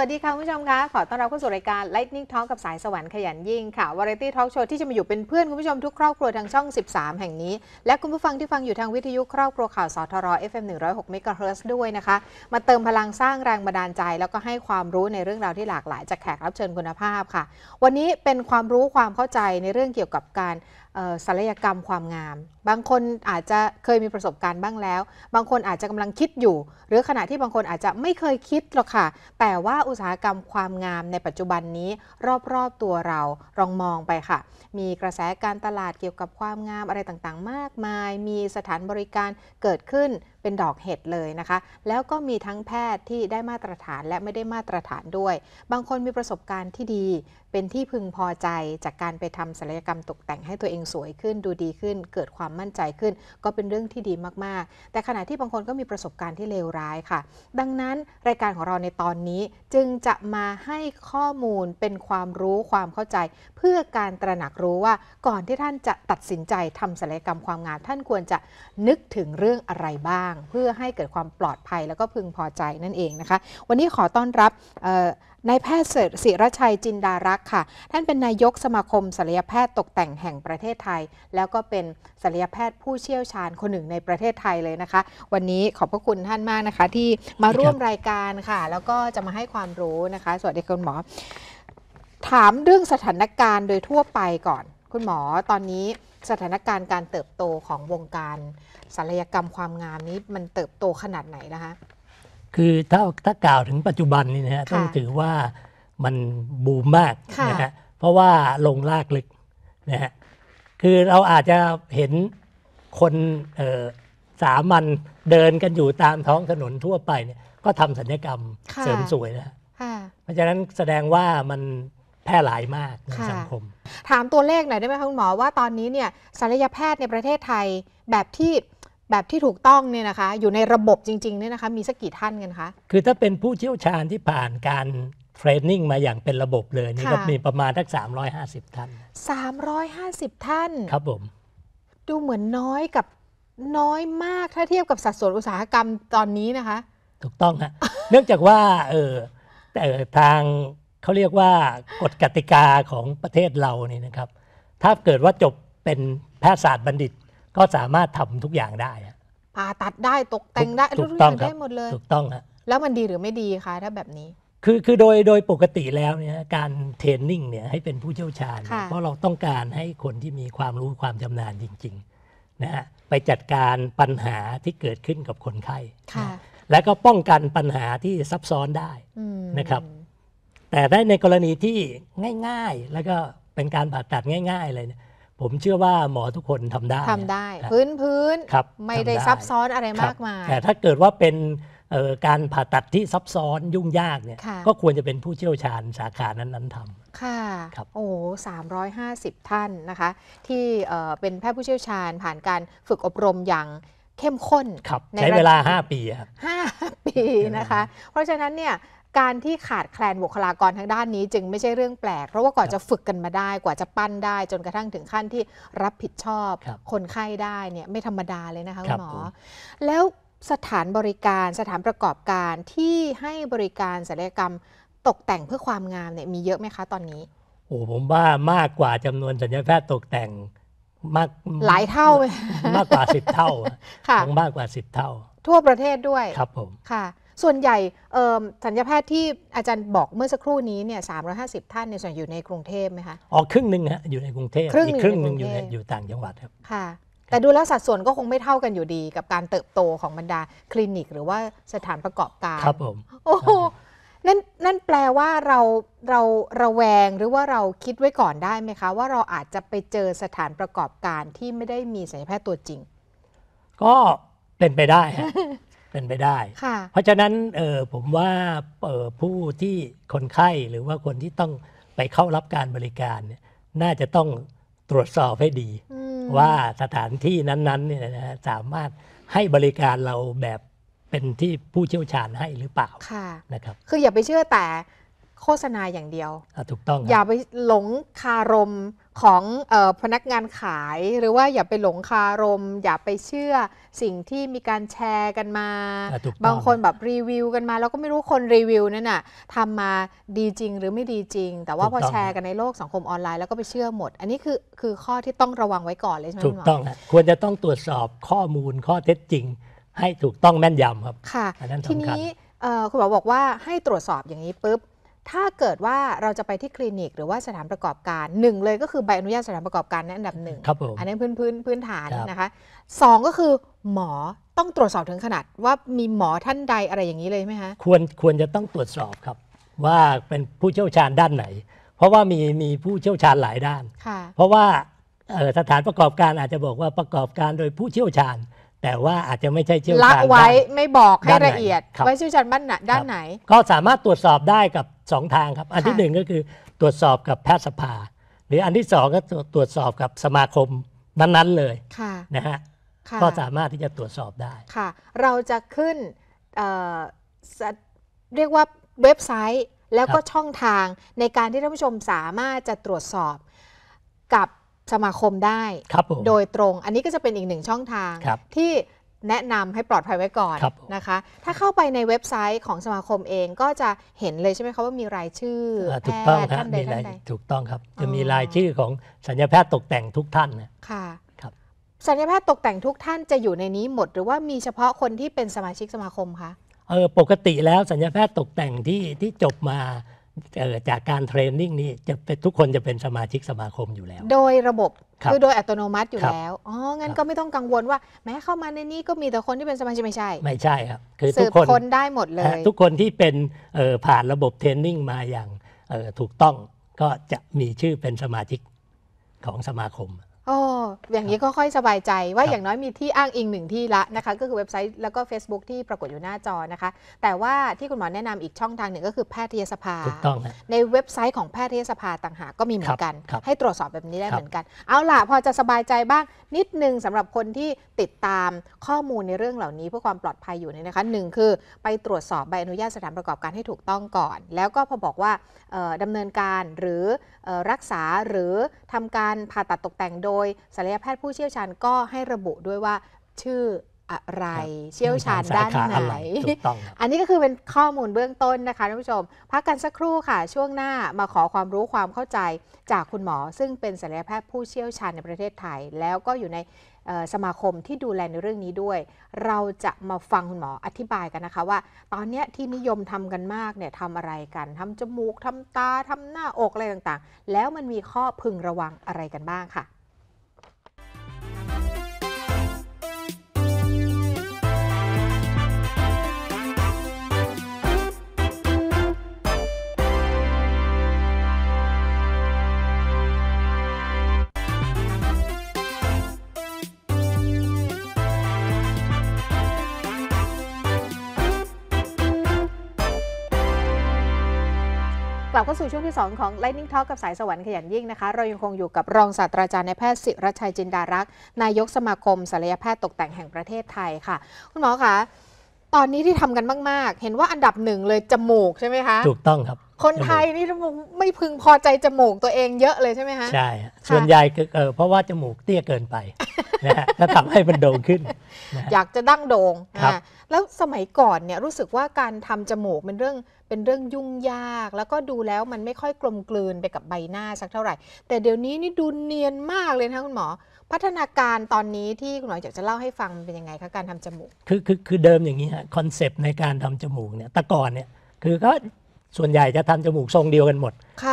วัสดีค่ะคุณผู้ชมคะขอต้อนรับเข้าสู่รายการ Lightning Talk กับสายสวรรค์ขยันยิ่งค่ะาไรตี้ทอล์กโชว์ที่จะมาอยู่เป็นเพื่อนคุณผู้ชมทุกครอบครัวทางช่อง 13 แห่งนี้และคุณผู้ฟังที่ฟังอยู่ทางวิทยุครอบครัวข่าวสทร FM 106 MHz ด้วยนะคะ มาเติมพลังสร้างแรงบันดาลใจแล้วก็ให้ความรู้ในเรื่องราวที่หลากหลาย จากแขกรับเชิญคุณภาพค่ะ วันนี้เป็นความรู้ความเข้าใจในเรื่องเกี่ยวกับการศัลยกรรมความงามบางคนอาจจะเคยมีประสบการณ์บ้างแล้ว บางคนอาจจะกำลังคิดอยู่ หรือขณะที่บางคนอาจจะไม่เคยคิดหรอกค่ะ แต่ว่าอุตสาหกรรมความงามในปัจจุบันนี้รอบๆตัวเราลองมองไปค่ะ มีกระแสการตลาดเกี่ยวกับความงามอะไรต่างๆ มากมาย มีสถานบริการเกิดขึ้นเป็นดอกเห็ดเลยนะคะ แล้วก็มีทั้งแพทย์ที่ได้มาตรฐานและไม่ได้มาตรฐานด้วย บางคนมีประสบการณ์ที่ดี เป็นที่พึงพอใจ จากการไปทำศัลยกรรมตกแต่งให้ตัวเองสวยขึ้น ดูดีขึ้นเกิดความความมั่นใจขึ้นก็เป็นเรื่องที่ดีมาก ๆ แต่ขณะที่บางคนก็มีประสบการณ์ที่เลวร้ายค่ะดังนั้นรายการของเราในตอนนี้จึงจะมาให้ข้อมูลเป็นความรู้ความเข้าใจ เพื่อการตระหนักรู้ว่า ก่อนที่ท่านจะตัดสินใจทำศัลยกรรมความงามท่านควรจะนึกถึงเรื่องอะไรบ้าง เพื่อให้เกิดความปลอดภัยแล้วก็พึงพอใจนั่นเองนะคะวันนี้ขอต้อนรับนายแพทย์เสดศิรชัยจินดารักษ์ค่ะ ท่านเป็นนายกสมาคมศัลยแพทย์ตกแต่งแห่งประเทศไทย แล้วก็เป็นศัลยแพทย์ผู้เชี่ยวชาญคนหนึ่งในประเทศไทยเลยนะคะ วันนี้ขอบพระคุณท่านมากนะคะ ที่มาร่วมรายการค่ะ แล้วก็จะมาให้ความรู้นะคะ สวัสดีคุณหมอ ถามเรื่องสถานการณ์โดยทั่วไปก่อน คุณหมอตอนนี้สถานการณ์การเติบโตของวงการศัลยกรรมความงามนี้มันเติบโตขนาดไหนนะคะคือถ้าถ้ากล่าวถึงปัจจุบันนี่นะฮะต้องถือว่ามันบูมมากนะฮะเพราะว่าลงลากลึกนะฮะคือเราอาจจะเห็นคนสามัญเดินกันอยู่ตามท้องถนนทั่วไปเนี่ยก็ทำสัญญกรรมเสริมสวยนะเพราะฉะนั้นแสดงว่ามันแพร่หลายมากในสังคม ถามตัวเลขหน่อยได้ไหมคคุณหมอว่าตอนนี้เนี่ยศัลยแพทย์ในประเทศไทยแบบที่แบบที่ถูกต้องเนี่ยนะคะอยู่ในระบบจริงๆเนี่ยนะคะมีสักกี่ท่านกันคะคือถ้าเป็นผู้เชี่ยวชาญที่ผ่านการเทรนนิ่งมาอย่างเป็นระบบเลยนี่ก็มีประมาณทัก 350 ท่าน 350 ท่านครับผมดูเหมือนน้อยกับน้อยมากถ้าเทียบกับสัดส่วนอุตสาหกรรมตอนนี้นะคะถูกต้องฮะเนื่องจากว่าเออแต่ทางเขาเรียกว่ากฎกติกาของประเทศเรานี่นะครับ ถ้าเกิดว่าจบเป็นแพทยศาสตร์บัณฑิตก็สามารถทำทุกอย่างได้ผ่าตัดได้ตกแต่งได้ทุกกย่างได้หมดเลย ถูกต้องฮะ แล้วมันดีหรือไม่ดีคะถ้าแบบนี้ คือคือโดยโดยปกติแล้วเนี่ยการเทรนนิ่งเนี่ยให้เป็นผู้เชี่ยวชาญ เพราะเราต้องการให้คนที่มีความรู้ความชำนาญจริงๆนะฮะไปจัดการปัญหาที่เกิดขึ้นกับคนไข้ และก็ป้องกันปัญหาที่ซับซ้อนได้นะครับ แต่ได้ในกรณีที่ง่าย ๆ แล้วก็เป็นการผ่าตัดง่ายๆเลยเนี่ยผมเชื่อว่าหมอทุกคนทำได้ ทำได้พื้นพื้นไม่ได้ซับซ้อนอะไรมากมาย แต่ถ้าเกิดว่าเป็นการผ่าตัดที่ซับซ้อนยุ่งยากเนี่ย ก็ควรจะเป็นผู้เชี่ยวชาญสาขานั้นๆทำ ค่ะครับโอ้สามร้อยห้าสิบท่านนะคะ ที่เป็นแพทย์ผู้เชี่ยวชาญผ่านการฝึกอบรมอย่างเข้มข้นใช้เวลา 5 ปีครับีนะคะเพราะฉะนั้นเนี่ยการที่ขาดแคลนบุคลากรทางด้านนี้จึงไม่ใช่เรื่องแปลกเพราะว่าก่อนจะฝึกกันมาได้กว่าจะปั้นได้ จนกระทั่งถึงขั้นที่รับผิดชอบคนไข้ได้เนี่ยไม่ธรรมดาเลยนะคะคุณหมอแล้วสถานบริการสถานประกอบการที่ให้บริการศัลยกรรมตกแต่งเพื่อความงามเนี่ยมีเยอะไหมคะตอนนี้โอ้ผมว่ามากกว่าจำนวนศัลยแพทย์ตกแต่งมากหลายเท่า มากกว่าสิบเท่ามากกว่าสิบเท่าทั่วประเทศด้วย ครับผม ค่ะ ส่วนใหญ่สัญญาแพทย์ที่อาจารย์บอกเมื่อสักครู่นี้เนี่ยสามร้อยห้าสิบท่านในส่วนอยู่ในกรุงเทพไหมคะอ๋อครึ่งหนึ่งฮะอยู่ในกรุงเทพครึ่งหนึ่งครึ่งหนึ่งอยู่อยู่ต่างจังหวัดครับค่ะ แต่ดูแลสัดส่วนก็คงไม่เท่ากันอยู่ดี กับการเติบโตของบรรดาคลินิกหรือว่าสถานประกอบการครับผมโอ้นั่นนั่นแปลว่าเราเราระแวงหรือว่าเราคิดไว้ก่อนได้ไหมคะว่า เราอาจจะไปเจอสถานประกอบการที่ไม่ได้มีสัญญาแพทย์ตัวจริง ก็เป็นไปได้ฮะเป็นไปได้ค่ะเพราะฉะนั้นเออผมว่าเออผู้ที่คนไข้หรือว่าคนที่ต้องไปเข้ารับการบริการเนี่ยน่าจะต้องตรวจสอบให้ดี ว่าสถานที่นั้นๆเนี่ยนะสามารถให้บริการเราแบบเป็นที่ผู้เชี่ยวชาญให้หรือเปล่าค่ะนะครับคืออย่าไปเชื่อแต่โฆษณาอย่างเดียวถูกต้อง อย่าไปหลงคารมของออพนักงานขายหรือว่าอย่าไปหลงคารม อย่าไปเชื่อสิ่งที่มีการแชร์กันมา บางคนแบบรีวิวกันมาแล้วก็ไม่รู้คนรีวิวนั่นน่ะทำมาดีจริง หรือไม่ดีจริง แต่ว่าพอแชร์กันในโลกสังคมออนไลน์ แล้วก็ไปเชื่อหมด อันนี้คือคือข้อที่ต้องระวังไว้ก่อนเลยใช่ไหมถูกต้องควรจะต้องตรวจสอบข้อมูลข้อเท็จจริง ให้ถูกต้องแม่นยำครับค่ะทีนี้คุณหมอบอกว่าให้ตรวจสอบอย่างนี้ปุ๊บถ้าเกิดว่าเราจะไปที่คลินิกหรือว่าสถานประกอบการหนึ่งเลยก็คือใบอนุญาตสถานประกอบการในอันดับหนึ่งครับผมอันนี้พื้น พื้นพื้นฐานนะคะสองก็คือหมอต้องตรวจสอบถึงขนาดว่ามีหมอท่านใดอะไรอย่างนี้เลยไหมคะควรควรจะต้องตรวจสอบครับว่าเป็นผู้เชี่ยวชาญด้านไหน เพราะว่ามีมีผู้เชี่ยวชาญหลายด้านเพราะว่าสถานประกอบการอาจจะบอกว่าประกอบการโดยผู้เชี่ยวชาญ แต่ว่าอาจจะไม่ใช่เชี่ยวชาญละไว้ไม่บอกให้ละเอียดไว้เชี่ยวชาญบ้านด้านไหน ก็สามารถตรวจสอบได้กับสองทางครับ อันที่หนึ่งก็คือตรวจสอบกับแพทยสภา หรืออันที่สองก็ตรวจสอบกับสมาคมนั้นๆเลยะนะฮะก็สามารถที่จะตรวจสอบได้ค่ะเราจะขึ้นเเรียกว่าเว็บไซต์แล้วก็ช่องทางในการที่ท่านผู้ชมสามารถจะตรวจสอบกับสมาคมได้โดยตรง อันนี้ก็จะเป็นอีกหนึ่งช่องทางที่แนะนำให้ปลอดภัยไว้ก่อนนะคะ ถ้าเข้าไปในเว็บไซต์ของสมาคมเองก็จะเห็นเลยใช่ไหมคะว่ามีรายชื่อถูกต้องครับมีรายถูกต้องครับ จะมีรายชื่อของสัญญาแพทย์ตกแต่งทุกท่านค่ะครับสัญญาแพทย์ตกแต่งทุกท่านจะอยู่ในนี้หมดหรือว่ามีเฉพาะคนที่เป็นสมาชิกสมาคมคะ เออ ปกติแล้วสัญญาแพทย์ตกแต่งที่ที่จบมาจากการเทรนนิ่งนี่จะเป็นทุกคนจะเป็นสมาชิกสมาคมอยู่แล้ว โดยระบบคือโดยอัตโนมัติอยู่แล้วอ๋องั้นก็ไม่ต้องกังวลว่า แม้เข้ามาในนี้ก็มีแต่คนที่เป็นสมาชิกไม่ใช่ ไม่ใช่ครับคือทุกคนคนได้หมดเลย ทุกคนที่เป็นผ่านระบบเทรนนิ่งมาอย่างถูกต้องก็จะมีชื่อเป็นสมาชิกของสมาคมโอ้อย่างนี้ก็ค่อยสบายใจ ว่าอย่างน้อยมีที่อ้างอิงหนึ่งที่ละนะคะ ก็คือเว็บไซต์แล้วก็ Facebook ที่ปรากฏอยู่หน้าจอนะคะแต่ว่าที่คุณหมอแนะนำอีกช่องทางหนึ่งก็คือแพทยสภา ในเว็บไซต์ของแพทยสภาต่างหากก็มีเหมือนกัน ให้ตรวจสอบแบบนี้ได้เหมือนกัน เอาล่ะพอจะสบายใจบ้างนิดนึงสำหรับคนที่ติดตามข้อมูลในเรื่องเหล่านี้เพื่อความปลอดภัยอยู่เนี่ยนะคะหนึ่งคือไปตรวจสอบใบอนุญาตสถานประกอบการให้ถูกต้องก่อน แล้วก็พอบอกว่าดำเนินการหรือรักษาหรือทำการผ่าตัดตกแต่งโดยศัลยแพทย์ผู้เชี่ยวชาญก็ให้ระบุด้วยว่าชื่ออะไร เชี่ยวชาญด้านไหน อันนี้ก็คือเป็นข้อมูลเบื้องต้นนะคะท่านผู้ชม พักกันสักครู่ค่ะช่วงหน้ามาขอความรู้ความเข้าใจจากคุณหมอซึ่งเป็นศัลยแพทย์ผู้เชี่ยวชาญในประเทศไทย แล้วก็อยู่ในสมาคมที่ดูแลในเรื่องนี้ด้วย เราจะมาฟังคุณหมออธิบายกันนะคะว่า ตอนนี้ที่นิยมทำกันมากเนี่ยทำอะไรกันทำจมูกทำตาทำหน้าอกอะไรต่างๆ แล้วมันมีข้อพึงระวังอะไรกันบ้างค่ะลับเข้าสู่ช่วงที่2ของ Lightning Talk กับสายสวรรค์ขยันยิ่งนะคะ เรายังคงอยู่กับรองศาสตราจารย์นายแพทย์สิรชัยจินดารักษ์ นายกสมาคมศัลยแพทย์ตกแต่งแห่งประเทศไทยค่ะ คุณหมอคะตอนนี้ที่ทำกันมาก ๆ เห็นว่าอันดับหนึ่งเลยจมูกใช่ไหมคะถูกต้องครับ คนไทยนี่ไม่พึงพอใจจมูกตัวเองเยอะเลยใช่ไหมคะใช่ส่วนใหญ่เออเพราะว่าจมูกเตี้ยเกินไปนะฮะแลทำให้มันโด่งขึ้น อยากจะดั้งโด่งครับแล้วสมัยก่อนเนี่ยรู้สึกว่าการทำจมูกเป็นเรื่องเป็นเรื่องยุ่งยากแล้วก็ดูแล้วมันไม่ค่อยกลมกลืนไปกับใบหน้าสักเท่าไหร่ แต่เดี๋ยวนี้นี่ดูเนียนมากเลยนะคุณหมอ พัฒนาการตอนนี้ที่คุณหมออยากจะเล่าให้ฟังเป็นยังไงคะการทำจมูกคือคือคือเดิมอย่างนี้ฮะคอนเซปต์ในการทำจมูกเนี่ยแต่ก่อนเนี่ยคือก็ส่วนใหญ่จะทำจมูกทรงเดียวกันหมด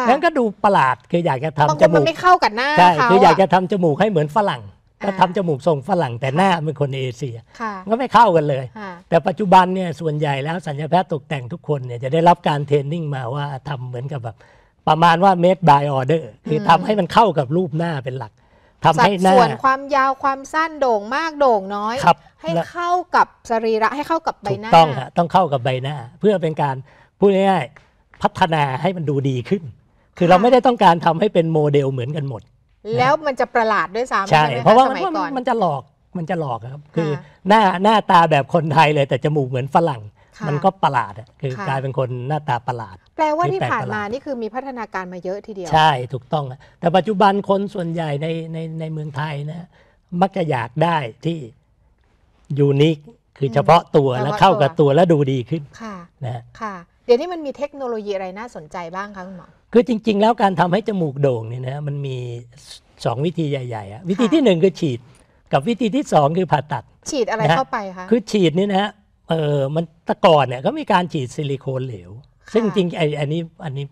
งั้นก็ดูประหลาดคืออยากจะทำจมูกมันไม่เข้ากันหน้าใช่คืออยากจะทำจมูกให้เหมือนฝรั่งก็ทำจมูกทรงฝรั่งแต่หน้าเป็นคนเอเชียก็ไม่เข้ากันเลย แต่ปัจจุบันเนี่ย ส่วนใหญ่แล้วสัญญาแพทย์ตกแต่งทุกคนเนี่ยจะได้รับการเทรนนิ่งมาว่าทำเหมือนกับแบบ ประมาณว่าเดบายออเดอร์คือทำให้มันเข้ากับรูปหน้าเป็นหลักทำให้หน้าส่วนความยาวความสั้นโด่งมากโด่งน้อย ให้เข้ากับสรีระให้เข้ากับใบหน้า ต้องฮะต้องเข้ากับใบหน้า เพื่อเป็นการพูดง่ายๆพัฒนาให้มันดูดีขึ้น คือเราไม่ได้ต้องการทำให้เป็นโมเดลเหมือนกันหมดแล้วมันจะประหลาดด้วยซ้ำใช่ เพราะว่ามันมันจะหลอกมันจะหลอกครับคือ หน้าหน้าตาแบบคนไทยเลยแต่จมูกเหมือนฝรั่ง มันก็ประหลาดคือกลายเป็นคนหน้าตาประหลาด แปลว่าที่ผ่านมานี่คือมีพัฒนาการมาเยอะทีเดียว ใช่ถูกต้อง แต่ปัจจุบันคนส่วนใหญ่ในในในเมืองไทยนะ มักจะอยากได้ที่ยูนิคคือเฉพาะตัวแล้วเข้ากับตัวแล้วดูดีขึ้นนะค่ะเดี๋ยวนี้มันมีเทคโนโลยีอะไรน่าสนใจบ้างคะคุณหมอคือจริง ๆ แล้วการทำให้จมูกโด่งเนี่ยนะมันมี 2 วิธีใหญ่ๆวิธีที่1คือฉีดกับวิธีที่2 คือผ่าตัด ฉีดอะไรเข้าไปคะคือฉีดนี่นะฮะเออมันตะก่อนเนี่ยก็มีการฉีดซิลิโคนเหลว ซึ่งจริงไออันนี้อันนี้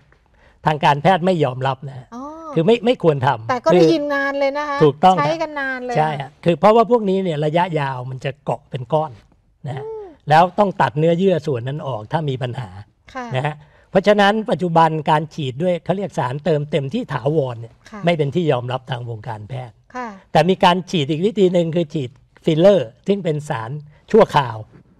ทางการแพทย์ไม่ยอมรับนะคือไม่ไม่ควรทำ แต่ก็ได้ยินนานเลยนะคะถูกต้องใช้กันนานเลยใช่คือเพราะว่าพวกนี้เนี่ยระยะยาวมันจะเกาะเป็นก้อนนะแล้วต้องตัดเนื้อเยื่อส่วนนั้นออกถ้ามีปัญหานะฮะเพราะฉะนั้นปัจจุบันการฉีดด้วยเขาเรียกสารเติมเต็มที่ถาวรเนี่ยไม่เป็นที่ยอมรับทางวงการแพทย์ค่ะแต่มีการฉีดอีกวิธีหนึ่งคือฉีดฟิลเลอร์ ซึ่งเป็นสารชั่วคราว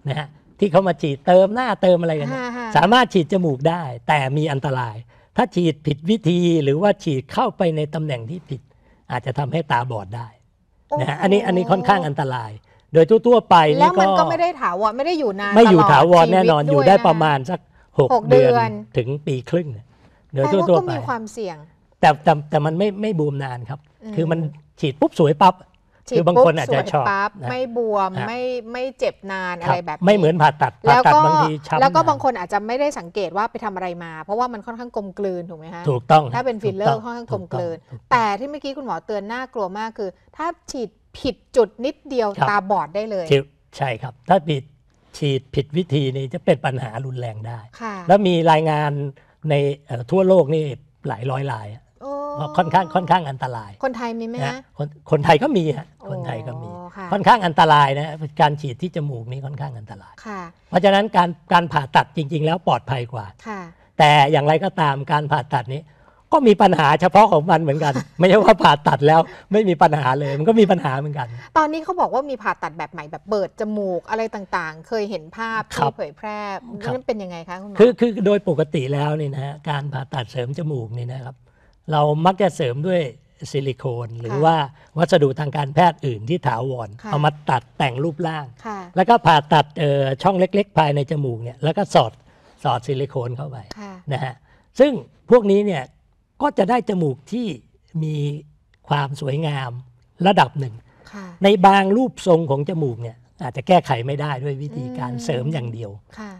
นะฮะที่เขามาฉีดเติมหน้าเติมอะไรกันสามารถฉีดจมูกได้แต่มีอันตราย ถ้าฉีดผิดวิธีหรือว่าฉีดเข้าไปในตำแหน่งที่ผิดอาจจะทำให้ตาบอดได้นะฮะอันนี้อันนี้ค่อนข้างอันตราย โดยทั่วๆไปแล้วมันก็ไม่ได้ถาวรไม่ได้อยู่นานไม่อยู่ถาวรแน่นอนอยู่ได้ประมาณสักหกเดือนถึงปีครึ่งี่ยแต่ว่าก็มีความเสี่ยงแต่แต่แต่มันไม่ไม่บูมนานครับ คือมันฉีดปุ๊บสวยปั๊บคือบางคนอาจจะชอบไม่บวมไม่ไม่เจ็บนานอะไรแบบไม่เหมือนผ่าตัดผ่าตัดบางทีช้ำแล้วก็บางคนอาจจะไม่ได้สังเกตว่าไปทำอะไรมาเพราะว่ามันค่อนข้างกลมกลืนถูกไหมฮะถูกต้องถ้าเป็นฟิลเลอร์ค่อนข้างกลมกลืน แต่ที่เมื่อกี้คุณหมอเตือนน่ากลัวมากคือ ถ้าฉีดผิดจุดนิดเดียวตาบอดได้เลย ใช่ครับ ถ้าผิดฉีดผิดวิธีนี่จะเป็นปัญหารุนแรงได้ แล้วมีรายงานในทั่วโลกนี่หลายร้อยรายค่อนข้างค่อนข้างอันตราย คนไทยมีไหมนะคนคนไทยก็มีฮะคนไทยก็มี ค่อนข้างอันตรายนะ การฉีดที่จมูกนี่ค่อนข้างอันตราย เพราะฉะนั้นการการผ่าตัดจริง ๆ แล้วปลอดภัยกว่า แต่อย่างไรก็ตามการผ่าตัดนี้ก็มีปัญหาเฉพาะของมันเหมือนกัน ไม่ใช่ว่าผ่าตัดแล้วไม่มีปัญหาเลยมันก็มีปัญหาเหมือนกัน ตอนนี้เขาบอกว่ามีผ่าตัดแบบใหม่แบบเปิดจมูกอะไรต่างๆ เคยเห็นภาพที่เผยแพร่นั่นเป็นยังไงคะคุณหมอคือคือโดยปกติแล้วนี่นะการผ่าตัดเสริมจมูกนี่นะครับ เรามักจะเสริมด้วยซิลิโคนหรือว่าวัสดุทางการแพทย์อื่นที่ถาวรเอามาตัดแต่งรูปร่าง แล้วก็ผ่าตัดช่องเล็ก ๆ ภายในจมูกเนี่ยแล้วก็สอดสอดซิลิโคนเข้าไปนะฮะซึ่งพวกนี้เนี่ยก็จะได้จมูกที่มีความสวยงามระดับหนึ่ง ในบางรูปทรงของจมูกเนี่ย อาจจะแก้ไขไม่ได้ด้วยวิธีการเสริมอย่างเดียว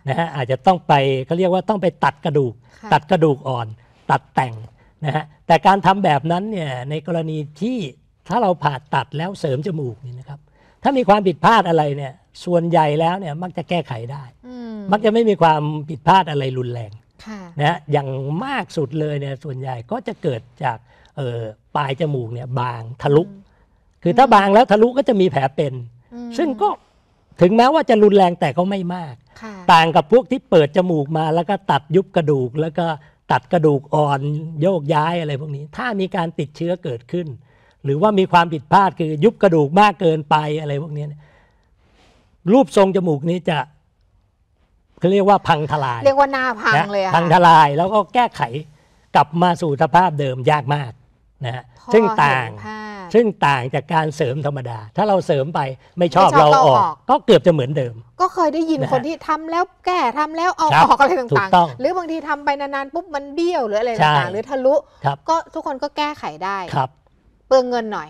นะฮะอาจจะต้องไปเขาเรียกว่าต้องไปตัดกระดูก ตัดกระดูกอ่อนตัดแต่งนะฮะแต่การทำแบบนั้นเนี่ย ในกรณีที่ถ้าเราผ่าตัดแล้วเสริมจมูกนี่นะครับถ้ามีความผิดพลาดอะไรเนี่ย ส่วนใหญ่แล้วเนี่ยมักจะแก้ไขได้มักจะไม่มีความผิดพลาดอะไรรุนแรงนะอย่างมากสุดเลยเนี่ยส่วนใหญ่ก็จะเกิดจากปลายจมูกเนี่ยบางทะลุ คือถ้าบางแล้วทะลุก็จะมีแผลเป็น ซึ่งก็ถึงแม้ว่าจะรุนแรงแต่ก็ไม่มาก ต่างกับพวกที่เปิดจมูกมา แล้วก็ตัดยุบกระดูก แล้วก็ตัดกระดูกอ่อนโยกย้ายอะไรพวกนี้ ถ้ามีการติดเชื้อเกิดขึ้น หรือว่ามีความผิดพลาดคือยุบกระดูกมากเกินไปอะไรพวกนี้รูปทรงจมูกนี้จะเขาเรียกว่าพังทลายเรียกว่าหน้าพังนะเลยอะพังทลายแล้วก็แก้ไขกลับมาสู่สภาพเดิมยากมากนะฮะซึ่งต่าง ซึ่งต่างจากการเสริมธรรมดา ถ้าเราเสริมไปไม่ชอบชอบเราออกก็เกือบจะเหมือนเดิม ก็เคยได้ยินคนที่ทำแล้วแก้ทำแล้วออกออกอะไรต่างตงๆหรือบางทีทำไปนานๆปุ๊บมันเบี้ยวหรืออะไรต่างๆหรือทะลุก็ทุกคนก็แก้ไขได้ครับเปลืองเงินหน่อย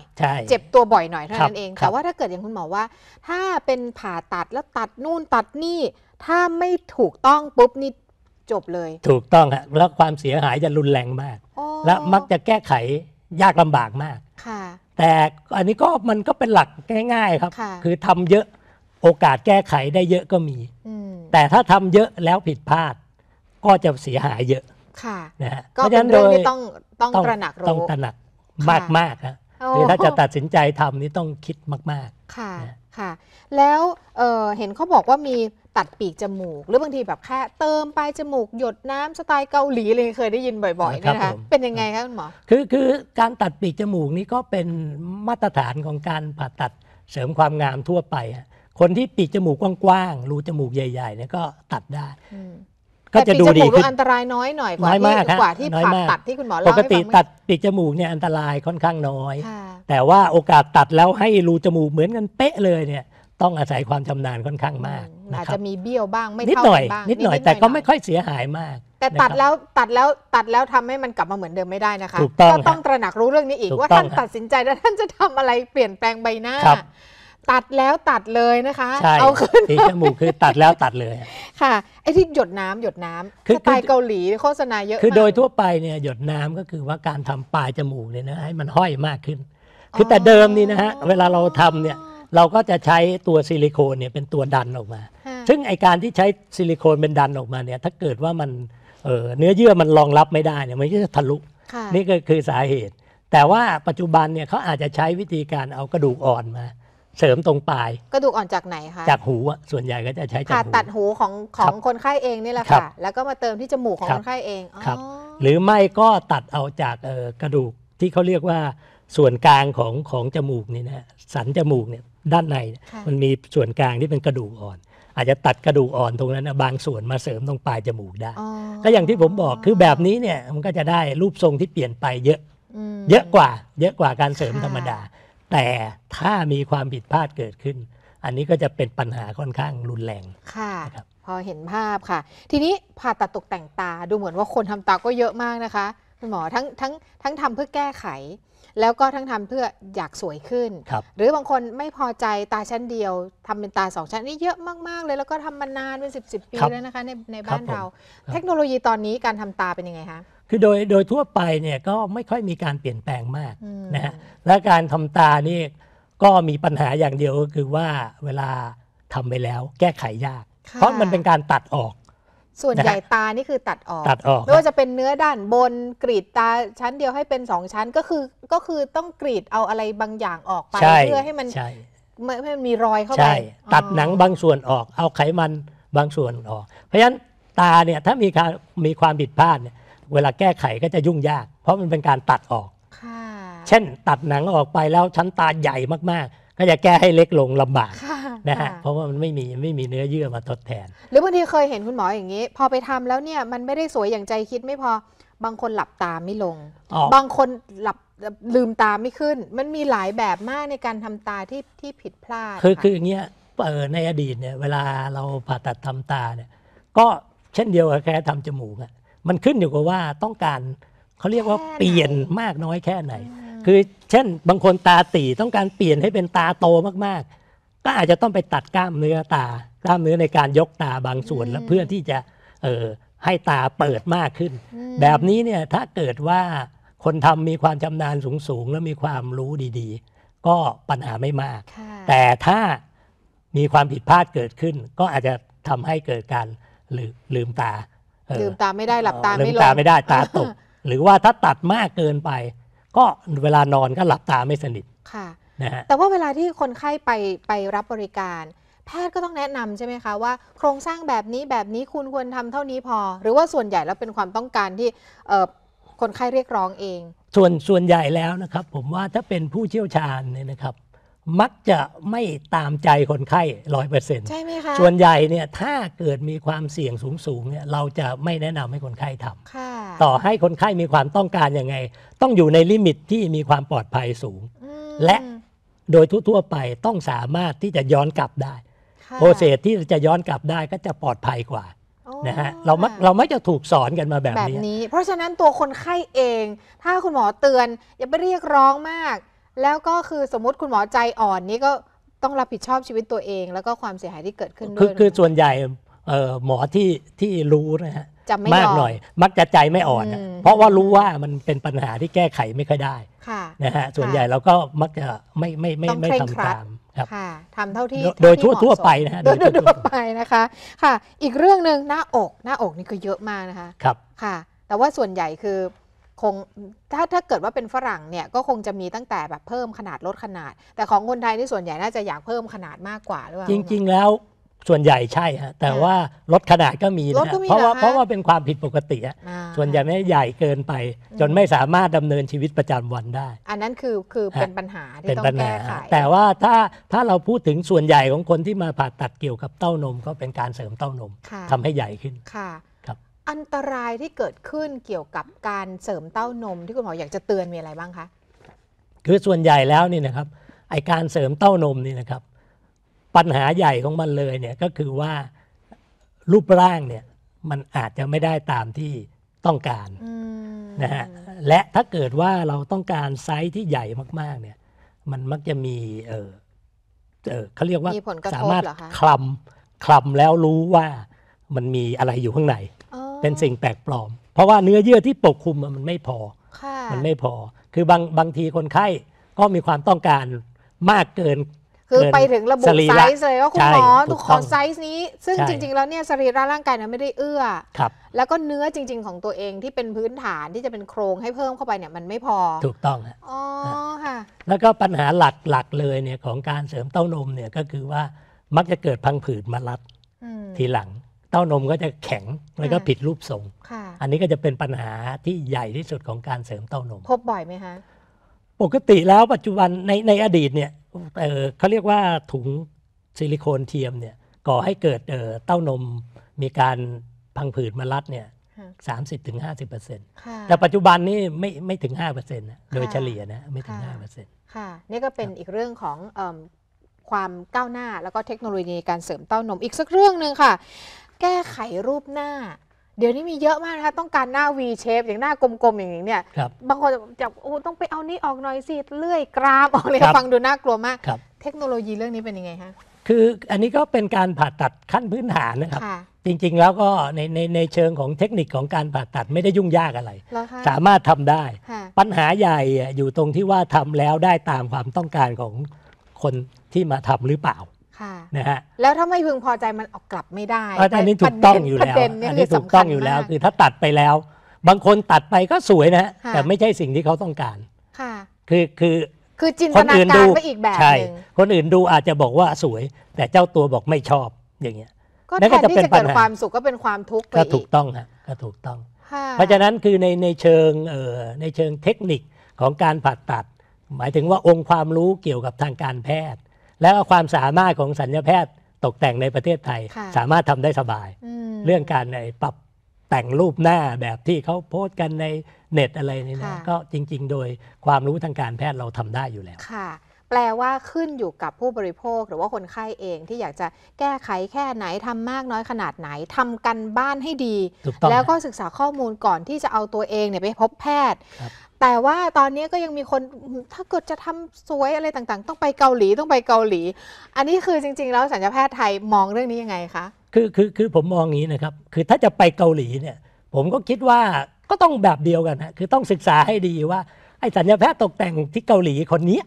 เจ็บตัวบ่อยหน่อยเท่านั้นเองแต่ว่าถ้าเกิดอย่างคุณหมอว่า ถ้าเป็นผ่าตัดแล้วตัดนู่นตัดนี่ถ้าไม่ถูกต้องปุ๊บนี่จบเลย ถูกต้องฮะแล้วความเสียหายจะรุนแรงมาก และมักจะแก้ไขยากลำบากมากค่ะแต่อันนี้ก็มันก็เป็นหลักง่ายๆครับ คือทำเยอะโอกาสแก้ไขได้เยอะก็มีแต่ถ้าทำเยอะแล้วผิดพลาดก็จะเสียหายเยอะค่ะนะฮะก็เป็นเรื่องที่ต้องต้องตระหนักรู้ต้องตระหนักมากมากฮะือถ้าจะตัดสินใจทำนี่ต้องคิดมาก ๆ ค่ะ ค่ะ แล้วเเห็นเขาบอกว่ามีตัดปีกจมูก หรือบางทีแบบแค่เติมปลายจมูกหยดน้ำสไตล์เกาหลีเลยเคยได้ยินบ่อยๆนะคะ เป็นยังไงคะคุณหมอ คือคือการตัดปีกจมูกนี่ก็เป็นมาตรฐานของการผ่าตัดเสริมความงามทั่วไป คนที่ปีกจมูกกว้างๆ รูจมูกใหญ่ๆเนี่ยก็ตัดได้ก็จะดูดีขึ้นอันตรายน้อยหน่อยกว่าที่วาที่ผ่าตัดที่คุณหมอเล่าปกติตัดปีกจมูกเนี่ยอันตรายค่อนข้างน้อยแต่ว่าโอกาสตัดแล้วให้รูจมูกเหมือนกันเป๊ะเลยเนี่ย ต้องอาศัยความชำนาญค่อนข้างมากอาจจะมีเบี้ยวบ้างไม่เท่ากันบ้างนิดหน่อยแต่ก็ไม่ค่อยเสียหายมาก แต่ตัดแล้วตัดแล้วตัดแล้วทำให้มันกลับมาเหมือนเดิมไม่ได้นะคะก็ต้องตระหนักรู้เรื่องนี้อีกว่าท่านตัดสินใจแล้วท่านจะทำอะไรเปลี่ยนแปลงใบหน้าตัดแล้วตัดเลยนะคะใช่เอาขึ้นสีจมูกคือตัดแล้วตัดเลย ค่ะไอ้ที่หยดน้ำ หยดน้ำสไตล์เกาหลีโฆษณาเยอะคือโดยทั่วไปเนี่ยหยดน้ำก็คือว่าการทำปลายจมูกเนี่ยนะให้มันห้อยมากขึ้นคือแต่เดิมนี่นะฮะเวลาเราทำเนี่ยเราก็จะใช้ตัวซิลิโคนเนี่ยเป็นตัวดันออกมา ซึ่งไอการที่ใช้ซิลิโคนเป็นดันออกมาเนี่ยถ้าเกิดว่ามันเนื้อเยื่อมันรองรับไม่ได้เนี่ยมันก็จะทะลุนี่ก็คือสาเหตุ แต่ว่าปัจจุบันเนี่ยเขาอาจจะใช้วิธีการเอากระดูกอ่อนมาเสริมตรงปลายกระดูกอ่อนจากไหนคะจากหูอะส่วนใหญ่ก็จะใช้จากหูตัดหูของของคนไข้เองนี่แหละค่ะแล้วก็มาเติมที่จมูกของคคนไข้เองครับ หรือไม่ก็ตัดเอาจากกระดูกที่เขาเรียกว่า ส่วนกลางของของจมูกนี่นะสันจมูกเนี่ยด้านในมันมีส่วนกลางที่เป็นกระดูกอ่อน อาจจะตัดกระดูกอ่อนตรงนั้นนะบางส่วนมาเสริมตรงปลายจมูกได้ ก็อย่างที่ผมบอกคือแบบนี้เนี่ยมันก็จะได้รูปทรงที่เปลี่ยนไปเยอะเยอะกว่า เยอะกว่าการเสริมธรรมดาแต่ถ้ามีความผิดพลาดเกิดขึ้น อันนี้ก็จะเป็นปัญหาค่อนข้างรุนแรง ค่ะนะครับพอเห็นภาพค่ะ ทีนี้ผ่าตัดตกแต่งตา ดูเหมือนว่าคนทำตาก็เยอะมากนะคะคุณหมอทั้งทั้งทั้งทำเพื่อแก้ไข แล้วก็ทั้งทำเพื่ออยากสวยขึ้นรหรือบางคนไม่พอใจตาชั้นเดียว ทำเป็นตาสองชั้น นี่เยอะมาก ๆ เลย แล้วก็ทำมานานเป็นสิบสิบปีแล้วนะคะในในบ้านเรา เทคโนโลยีตอนนี้การทำตาเป็นยังไงคะคือโดย โดยทั่วไปเนี่ยก็ไม่ค่อยมีการเปลี่ยนแปลงมากนะฮะ และการทำตานี่ก็มีปัญหาอย่างเดียวก็คือว่าเวลาทำไปแล้วแก้ไขยาก เพราะมันเป็นการตัดออก ส่วนใหญ่ตานี่คือตัดออกตัดออกไม่ว่าจะเป็นเนื้อด้านบนกรีดตาชั้นเดียวให้เป็นสองชั้นก็คือก็คือต้องกรีดเอาอะไรบางอย่างออกไปเพื่อให้มันไม่ให้มันมีรอยเข้าไปตัดหนังบางส่วนออก เอาไขมันบางส่วนออก เพราะฉะนั้นตาเนี่ยถ้ามีการมีความผิดพลาดเนี่ยเวลาแก้ไขก็จะยุ่งยาก เพราะมันเป็นการตัดออก เช่นตัดหนังออกไปแล้ว ชั้นตาใหญ่มาก ๆ ก็จะแก้ให้เล็กลงลำบากนะฮะเพราะว่ามันไม่มีไม่มีเนื้อเยื่อมาทดแทน หรือบางทีเคยเห็น คุณหมออย่างนี้ พอไปทำแล้วเนี่ยมันไม่ได้สวยอย่างใจคิดไม่พอบางคนหลับตาไม่ลงบางคนหลับลืมตาไม่ขึ้น มันมีหลายแบบมากในการทำตาที่ที่ผิดพลาดคือคืออย่างเงี้ยในอดีตเนี่ยเวลาเราผ่าตัดทำตาเนี่ยก็เช่นเดียวกับแค่ทำจมูกอะมันขึ้นอยู่กับว่าต้องการเขาเรียกว่าเปลี่ยนมากน้อยแค่ไหน คือเช่นบางคนตาตีต้องการเปลี่ยนให้เป็นตาโตมากๆ ก็อาจจะต้องไปตัดกล้ามเนื้อตากล้ามเนื้อในการยกตาบางส่วน แล้วเพื่อที่จะเออให้ตาเปิดมากขึ้น แบบนี้เนี่ยถ้าเกิดว่าคนทำมีความชำนาญสูงๆแล้วมีความรู้ดีๆ ก็ปัญหาไม่มาก แต่ถ้ามีความผิดพลาดเกิดขึ้น ก็อาจจะทำให้เกิดการลืมตาลืมตาไม่ได้หลับตาไม่ลงืมตาไม่ได้ตาตก หรือว่าถ้าตัดมากเกินไป ก็เวลานอนก็หลับตาไม่สนิทค่ะนะฮะแต่ว่าเวลาที่คนไข้ไปไปรับบริการ แพทย์ก็ต้องแนะนำใช่ไหมคะว่าโครงสร้างแบบนี้แบบนี้คุณควรทำเท่านี้พอ หรือว่าส่วนใหญ่แล้วเป็นความต้องการที่คนไข้เรียกร้องเอง ส่วนส่วนใหญ่แล้วนะครับผมว่าถ้าเป็นผู้เชี่ยวชาญเนี่ยนะครับมักจะไม่ตามใจคนไข้ร้อยเปอร์เซ็นต์ใช่ไหมคะ ส่วนใหญ่เนี่ยถ้าเกิดมีความเสี่ยงสูงๆเนี่ยเราจะไม่แนะนำให้คนไข้ทค่ะำต่อให้คนไข้มีความต้องการยังไง ต้องอยู่ในลิมิตที่มีความปลอดภัยสูง และโดยทั่วๆไปต้องสามารถที่จะย้อนกลับได้โปรเซสที่จะย้อนกลับได้ก็จะปลอดภัยกว่านะฮะเรามัก่เรามักจะถูกสอนกันมาแบบแบบนี้ เพราะฉะนั้นตัวคนไข้เอง ถ้าคุณหมอเตือน อย่าไปเรียกร้องมากแล้วก็คือสมมติคุณหมอใจอ่อนนี่ก็ต้องรับผิดชอบชีวิตตัวเอง แล้วก็ความเสียหายที่เกิดขึ้นด้วย คือคือส่วนใหญ่หมอที่ที่รู้นะฮะมากหน่อย มักจะใจไม่อ่อนเพราะว่ารู้ว่ามันเป็นปัญหาที่แก้ไขไม่ค่อยได้นะฮะส่วนใหญ่เราก็มักจะไม่ไม่ไม่ไม่ทำตามครับทำเท่าที่ โดยทั่วทั่วไปนะฮะโดยทั่วไปนะคะค่ะ อีกเรื่องหนึ่งหน้าอก หน้าอกนี่ก็เยอะมากนะคะครับค่ะ แต่ว่าส่วนใหญ่คือคงถ้าถ้าเกิดว่าเป็นฝรั่งเนี่ยก็คงจะมีตั้งแต่แบบเพิ่มขนาดลดขนาด แต่ของคนไทยนี่ส่วนใหญ่น่าจะอยากเพิ่มขนาดมากกว่าหรือเปล่าจริงๆแล้วส่วนใหญ่ใช่ฮะแต่ว่าลดขนาดก็มีนะเพราะว่าเพราะว่าเป็นความผิดปกติะส่วนใหญ่ไม่ใหญ่เกินไป จนไม่สามารถดำเนินชีวิตประจำวันได้ อันนั้นคือคือเป็นปัญหาที่ต้องแก้ไขแต่ว่าถ้าถ้าเราพูดถึงส่วนใหญ่ของคนที่มาผ่าตัดเกี่ยวกับเต้านมก็เป็นการเสริมเต้านมทำให้ใหญ่ขึ้นค่ะอันตรายที่เกิดขึ้นเกี่ยวกับการเสริมเต้านม ที่คุณหมออยากจะเตือนมีอะไรบ้างคะคือส่วนใหญ่แล้วนี่นะครับไอการเสริมเต้านมนี่นะครับ ปัญหาใหญ่ของมันเลยเนี่ยก็คือว่ารูปร่างเนี่ยมันอาจจะไม่ได้ตามที่ต้องการนะฮะและถ้าเกิดว่าเราต้องการไซส์ที่ใหญ่มากๆเนี่ยมันมักจะมีเออเออเขาเรียกว่าสามารถคลำคลำแล้วรู้ว่ามันมีอะไรอยู่ข้างในเป็นสิ่งแปลกปลอม เพราะว่าเนื้อเยื่อที่ปกคลุมมันไม่พอมันไม่พอ คือบางบางทีคนไข้ก็มีความต้องการมากเกิน คือไปถึงระบุไซส์เลยว่าคุณหมอทุกคนไซส์นี้ ซึ่งจริง ๆ แล้วเนี่ยสรีระร่างกายเนี่ยไม่ได้เอื้อแล้วก็เนื้อจริง ๆ ของตัวเองที่เป็นพื้นฐานที่จะเป็นโครงให้เพิ่มเข้าไปเนี่ยมันไม่พอ ถูกต้องอ๋อค่ะแล้วก็ปัญหาหลักๆเลยเนี่ยของการเสริมเต้านมเนี่ยก็คือว่ามักจะเกิดพังผืดมารัดทีหลังเต้านมก็จะแข็งแล้วก็ผิดรูปทรง อันนี้ก็จะเป็นปัญหาที่ใหญ่ที่สุดของการเสริมเต้านม พบบ่อยไหมคะ ปกติแล้วปัจจุบันในในอดีตเนี่ยเเขาเรียกว่าถุงซิลิโคนเทียมเนี่ย ก่อให้เกิดเต้านมมีการพังผืดมารัดเนี่ยสามสิบถึงห้าสิบเปอร์เซ็นต์แต่ปัจจุบันนี่ไม่ไม่ถึงห้าเปอร์เซ็นต์โดยเฉลี่ยนะไม่ถึงห้าเปอร์เซ็นต์ค่ะ นี่ก็เป็นอีกเรื่องของความก้าวหน้าแล้วก็เทคโนโลยีการเสริมเต้านมอีกสักเรื่องหนึ่งค่ะแก้ไขรูปหน้า เดี๋ยวนี้มีเยอะมากนะคะต้องการหน้า V shape อย่างหน้ากลมๆอย่างนี้เนี่ยบบางคนจะโอ้ต้องไปเอานี้ออกหน่อยสิเลื่อยกรามออกเลยรฟังดูน่ากลัวมากเทคโนโลยีเรื่องนี้เป็นยังไงคะคืออันนี้ก็เป็นการผ่าตัดขั้นพื้นฐานนะครับ จริงๆแล้วก็ในในในเชิงของเทคนิคของการผ่าตัดไม่ได้ยุ่งยากอะไระสามารถทำได้ ปัญหาใหญ่อยู่ตรงที่ว่าทำแล้วได้ตามความต้องการของคนที่มาทำหรือเปล่านะฮะแล้วถ้าไม่พึงพอใจมันออกกลับไม่ได้อันนี้ถูกต้องอยู่แล้วอันนี้ถูกต้องอยู่แล้วคือถ้าตัดไปแล้ว บางคนตัดไปก็สวยนะแต่ไม่ใช่สิ่งที่เขาต้องการค่ะคือคือคือจินตนาการไปอีกแบบหนึ่งคนอื่นดูอาจจะบอกว่าสวย แต่เจ้าตัวบอกไม่ชอบอย่างเงี้ยก็แทนที่จะเกิดความสุขก็เป็นความทุกข์ไปก็ถูกต้องฮะก็ถูกต้องเพราะฉะนั้นคือในในเชิงเอ่อในเชิงเทคนิคของการผ่าตัด หมายถึงว่าองค์ความรู้เกี่ยวกับทางการแพทย์แล้วความสามารถของสัญญาแพทย์ตกแต่งในประเทศไทย สามารถทำได้สบาย เรื่องการปรับแต่งรูปหน้าแบบที่เขาโพสต์กันในเน็ตอะไรนี่นะก็จริงๆโดยความรู้ทางการแพทย์เราทำได้อยู่แล้วค่ะแปลว่าขึ้นอยู่กับผู้บริโภคหรือว่าคนไข้เองที่อยากจะแก้ไขแค่ไหนทำมากน้อยขนาดไหนทำกันบ้านให้ดี แล้วก็ศึกษาข้อมูลก่อนที่จะเอาตัวเองเนี่ยไปพบแพทย์แต่ว่าตอนนี้ก็ยังมีคนถ้าเกิดจะทำสวยอะไรต่างๆ ต้องไปเกาหลีต้องไปเกาหลีอันนี้คือจริงๆแล้ว สัญญาแพทย์ไทยมองเรื่องนี้ยังไงคะ คือคือคือผมมองงี้นะครับ คือถ้าจะไปเกาหลีเนี่ย ผมก็คิดว่าก็ต้องแบบเดียวกันนะคือต้องศึกษาให้ดีว่าไอ้สัญญาแพทย์ตกแต่งที่เกาหลีคนนี้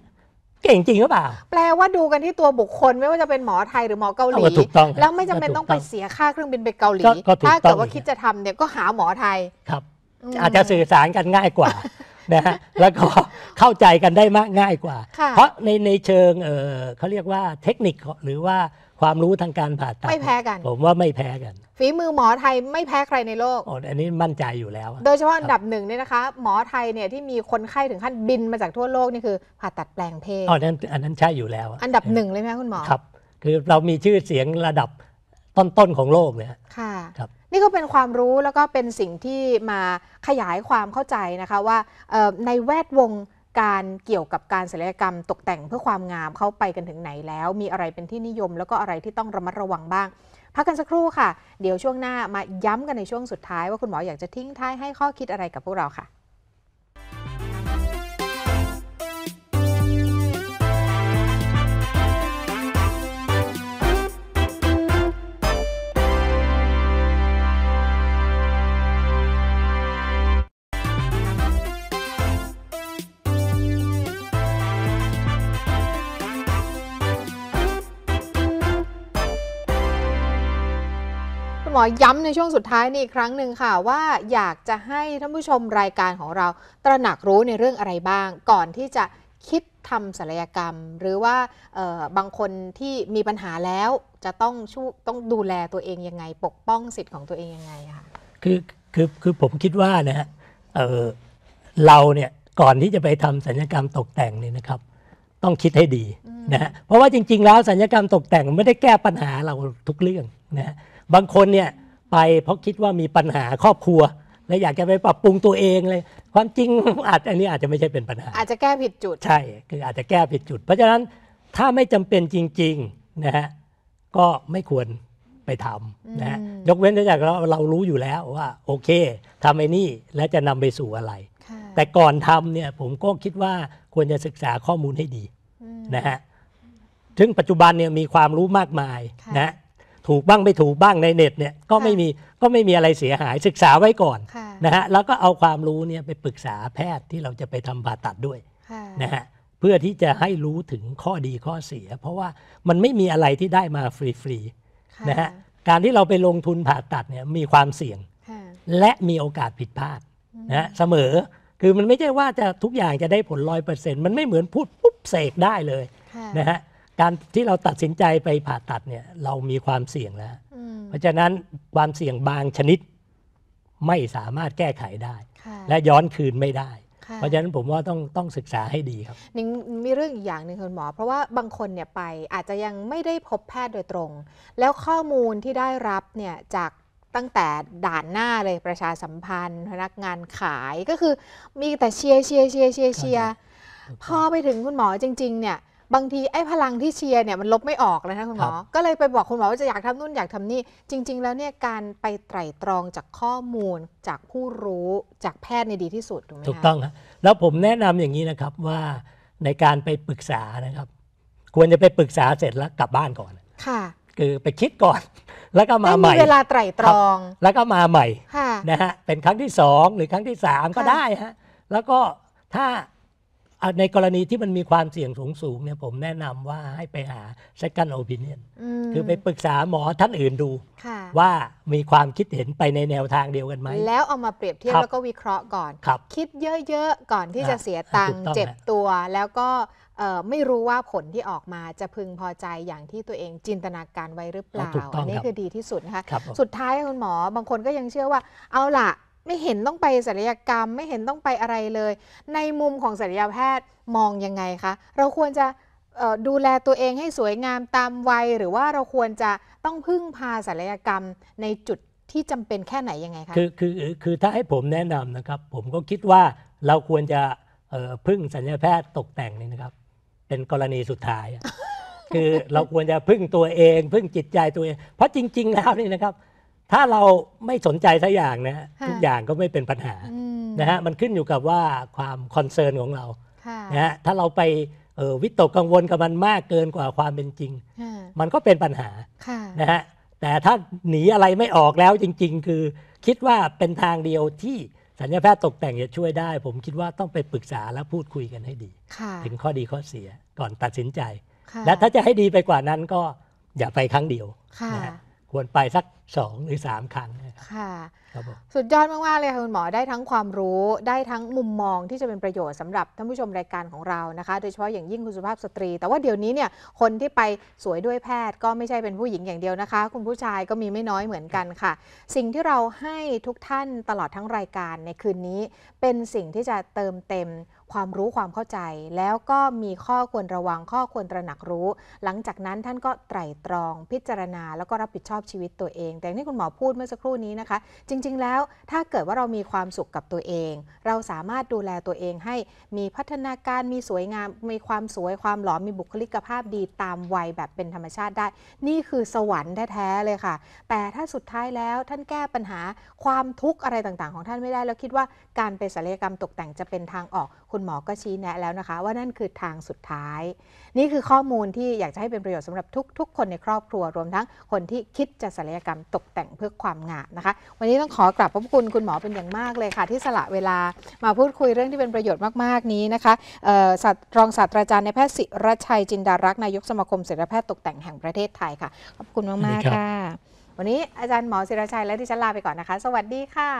เก่งจริงหรือเปล่าแปลว่าดูกันที่ตัวบุคคลไม่ว่าจะเป็นหมอไทยหรือหมอเกาหลีถูกต้องแล้วไม่จำเป็นต้องไปเสียค่าเครื่องบินไปเกาหลีถ้าเกิดว่าคิดจะทำเนี่ยก็หาหมอไทยครับ อาจจะสื่อสารกันง่ายกว่านะฮะแล้วก็เข้าใจกันได้มากง่ายกว่า เพราะในในเชิงเออเขาเรียกว่าเทคนิคหรือว่าความรู้ทางการผ่าตัดไม่แพ้กันผมว่าไม่แพ้กัน ฝีมือหมอไทยไม่แพ้ใครในโลกอ๋ออันนี้มั่นใจอยู่แล้ว โดยเฉพาะอันดับหนึ่งเนี่ยนะคะหมอไทยเนี่ยที่มีคนไข้ถึงขั้นบินมาจากทั่วโลกนี่คือผ่าตัดแปลงเพศอ๋อนั้นอันนั้นใช่อยู่แล้ว อันดับหนึ่งเลยไหมคุณหมอครับ คือเรามีชื่อเสียงระดับต้นต้นของโลกเนี่ยค่ะ ครับ นี่ก็เป็นความรู้แล้วก็เป็นสิ่งที่มาขยายความเข้าใจนะคะว่าในแวดวงการเกี่ยวกับการศิลปกรรมตกแต่งเพื่อความงามเขาไปกันถึงไหนแล้ว มีอะไรเป็นที่นิยมแล้วก็อะไรที่ต้องระมัดระวังบ้างพักกันสักครู่ค่ะ เดี๋ยวช่วงหน้ามาย้ำกันในช่วงสุดท้าย ว่าคุณหมออยากจะทิ้งท้ายให้ข้อคิดอะไรกับพวกเราค่ะอย้ำในช่วงสุดท้ายนี่ครั้งหนึ่งค่ะว่าอยากจะให้ท่านผู้ชมรายการของเราตระหนักรู้ในเรื่องอะไรบ้าง ก่อนที่จะคิดทำศัลยกรรม หรือว่าบางคนที่มีปัญหาแล้ว จะต้องช่วต้องดูแลตัวเองยังไง ปกป้องสิทธิ์ของตัวเองยังไงค่ะคือคือคือผมคิดว่านะฮะเเราเนี่ยก่อนที่จะไปทำศัลยกรรมตกแต่งเนี่ยนะครับ ต้องคิดให้ดีนะฮะเพราะว่าจริง ๆ แล้วศัลญกรรมตกแต่งไม่ได้แก้ปัญหาเราทุกเรื่องนะฮะบางคนเนี่ยไปเพราะคิดว่ามีปัญหาครอบครัว และอยากจะไปปรับปรุงตัวเองเลย ความจริง อาจ อันนี้อาจจะไม่ใช่เป็นปัญหา อาจจะแก้ผิดจุด ใช่คืออาจจะแก้ผิดจุด เพราะฉะนั้นถ้าไม่จำเป็นจริงๆนะฮะก็ไม่ควรไปทำนะฮะยกเว้นจากเราเรารู้อยู่แล้วว่า โอเคทำไอ้นี่และจะนำไปสู่อะไรแต่ก่อนทำเนี่ยผมก็คิดว่าควรจะศึกษาข้อมูลให้ดีนะฮะซึ่งปัจจุบันเนี่ยมีความรู้มากมายนะถูกบ้างไม่ถูกบ้างในเน็ตเนี่ยก็ไม่มีก็ไม่มีอะไรเสียหายศึกษาไว้ก่อนนะฮะแล้วก็เอาความรู้เนี่ยไปปรึกษาแพทย์ที่เราจะไปทำผ่าตัดด้วยนะฮะเพื่อที่จะให้รู้ถึงข้อดีข้อเสีย เพราะว่ามันไม่มีอะไรที่ได้มาฟรีๆนะฮะการที่เราไปลงทุนผ่าตัดเนี่ยมีความเสี่ยงและมีโอกาสผิดพลาดนะเสมอคือมันไม่ใช่ว่าจะทุกอย่างจะได้ผลร้อยเปอร์เซ็นต์มันไม่เหมือนพูดปุ๊บเสกได้เลยนะฮะการที่เราตัดสินใจไปผ่าตัดเนี่ยเรามีความเสี่ยงแล้วเพราะฉะนั้นความเสี่ยงบางชนิดไม่สามารถแก้ไขได้ และย้อนคืนไม่ได้ เพราะฉะนั้นผมว่าต้องต้องศึกษาให้ดีครับนิงมีเรื่องอีกอย่างหนึ่งคุณหมอ เพราะว่าบางคนเนี่ยไปอาจจะยังไม่ได้พบแพทย์โดยตรง แล้วข้อมูลที่ได้รับเนี่ยจากตั้งแต่ด่านหน้าเลยประชาสัมพันธ์ พนักงานขายก็คือมีแต่เชียร์เชียร์เชียร์เชียร์เชียร์พอไปถึงคุณหมอจริงๆเนี่ยบางทีไอ้พลังที่เชียร์เนี่ยมันลบไม่ออกเลยนะคุณหมอก็เลยไปบอกคุณหมอว่าจะอยากทำนู่นอยากทำนี่ จริง ๆ แล้วเนี่ยการไปไตร่ตรองจากข้อมูลจากผู้รู้จากแพทย์ในดีที่สุดถูกไหมถูกต้องครับ แล้วผมแนะนำอย่างนี้นะครับว่า ในการไปปรึกษานะครับ ควรจะไปปรึกษาเสร็จแล้วกลับบ้านก่อน ค่ะคือไปคิดก่อนแล้วก็มาใหม่เวลาไตร่ตรองแล้วก็มาใหม่นะฮะ เป็นครั้งที่สองหรือครั้งที่สามก็ได้ฮะ แล้วก็ถ้าในกรณีที่มันมีความเสี่ยงสูงสูงเนี่ยผมแนะนำว่าให้ไปหา second opinion คือไปปรึกษาหมอท่านอื่นดู ว่ามีความคิดเห็นไปในแนวทางเดียวกันไหม แล้วเอามาเปรียบเทียบแล้วก็วิเคราะห์ก่อน คิดเยอะๆก่อนที่จะเสียตังค์เจ็บตัวแล้วก็ไม่รู้ว่าผลที่ออกมาจะพึงพอใจอย่างที่ตัวเองจินตนาการไว้หรือเปล่า อันนี้คือดีที่สุดนะคะสุดท้ายคุณหมอ บางคนก็ยังเชื่อว่าเอาล่ะไม่เห็นต้องไปศัลยกรรมไม่เห็นต้องไปอะไรเลย ในมุมของศัลยแพทย์มองยังไงคะ เราควรจะดูแลตัวเองให้สวยงามตามวัยหรือว่าเราควรจะต้องพึ่งพาศัลยกรรมในจุดที่จำเป็นแค่ไหนยังไงคะ คือคือคือถ้าให้ผมแนะนำนะครับ ผมก็คิดว่าเราควรจะพึ่งศัลยแพทย์ตกแต่งนี่นะครับ เป็นกรณีสุดท้ายคือเราควรจะพึ่งตัวเอง พึ่งจิตใจตัวเอง เพราะจริง ๆแล้วนี่นะครับถ้าเราไม่สนใจสักอย่างนะทุกอย่างก็ไม่เป็นปัญหานะฮะมันขึ้นอยู่กับว่าความคอนเซิร์นของเรานะฮะถ้าเราไปวิตกกังวลกับมันมากเกินกว่าความเป็นจริง มันก็เป็นปัญหานะฮะแต่ถ้าหนีอะไรไม่ออกแล้วจริง ๆ คือคิดว่าเป็นทางเดียวที่สัญญาแพทย์ตกแต่งจะช่วยได้ ผมคิดว่าต้องไปปรึกษาและพูดคุยกันให้ดี ถึงข้อดีข้อเสียก่อนตัดสินใจและถ้าจะให้ดีไปกว่านั้นก็อย่าไปครั้งเดียวนะควรไปสักสองหรือสามครั้งค่ะสุดยอดมากๆเลยค่ะคุณหมอได้ทั้งความรู้ได้ทั้งมุมมองที่จะเป็นประโยชน์สำหรับท่านผู้ชมรายการของเรานะคะ โดยเฉพาะอย่างยิ่งคุณสุภาพสตรี แต่ว่าเดี๋ยวนี้เนี่ยคนที่ไปสวยด้วยแพทย์ ก็ไม่ใช่เป็นผู้หญิงอย่างเดียวนะคะ คุณผู้ชายก็มีไม่น้อยเหมือนกันค่ะ สิ่งที่เราให้ทุกท่านตลอดทั้งรายการในคืนนี้ เป็นสิ่งที่จะเติมเต็มความรู้ความเข้าใจแล้วก็มีข้อควรระวังข้อควรตระหนักรู้ หลังจากนั้นท่านก็ไตร่ตรองพิจารณา แล้วก็รับผิดชอบชีวิตตัวเอง แต่ที่คุณหมอพูดเมื่อสักครู่นี้นะคะ จริง ๆแล้วถ้าเกิดว่าเรามีความสุขกับตัวเอง เราสามารถดูแลตัวเองให้มีพัฒนาการมีสวยงาม มีความสวยความหล่อมีบุคลิกภาพดีตามวัยแบบเป็นธรรมชาติได้ นี่คือสวรรค์แท้ๆเลยค่ะ แต่ถ้าสุดท้ายแล้วท่านแก้ปัญหาความทุกข์อะไรต่าง ๆ ของท่านไม่ได้แล้วคิดว่าการไปศัลยกรรมตกแต่งจะเป็นทางออกคุณณหมอ ก็ชี้แนะแล้วนะคะ ว่านั่นคือทางสุดท้าย นี่คือข้อมูลที่อยากจะให้เป็นประโยชน์สำหรับทุกๆ คนในครอบครัวรวมทั้งคนที่คิดจะศัลยกรรมตกแต่งเพื่อความงามนะคะ วันนี้ต้องขอกราบขอบคุณคุณหมอเป็นอย่างมากเลยค่ะ ที่สละเวลามาพูดคุยเรื่องที่เป็นประโยชน์มากๆนี้นะคะรองศาสตราจารย์ในแพทย์ศิรชัยจินดารักษ์นายกสมาคมศิลปแพทย์ตกแต่งแห่งประเทศไทยค่ะขอบคุณมากๆค่ะ วันนี้อาจารย์หมอศิรชัยและี่ฉันลาไปก่อนนะคะ สวัสดีค่ะ